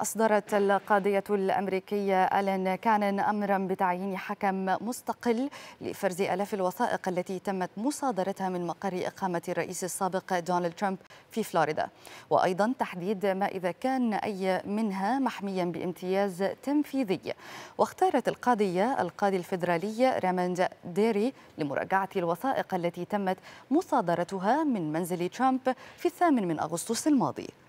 أصدرت القاضية الأمريكية ألين كانن أمرا بتعيين حكم مستقل لفرز ألاف الوثائق التي تمت مصادرتها من مقر إقامة الرئيس السابق دونالد ترامب في فلوريدا وأيضا تحديد ما إذا كان أي منها محميا بامتياز تنفيذي واختارت القاضية القاضي الفيدرالي راماند ديري لمراجعة الوثائق التي تمت مصادرتها من منزل ترامب في الثامن من أغسطس الماضي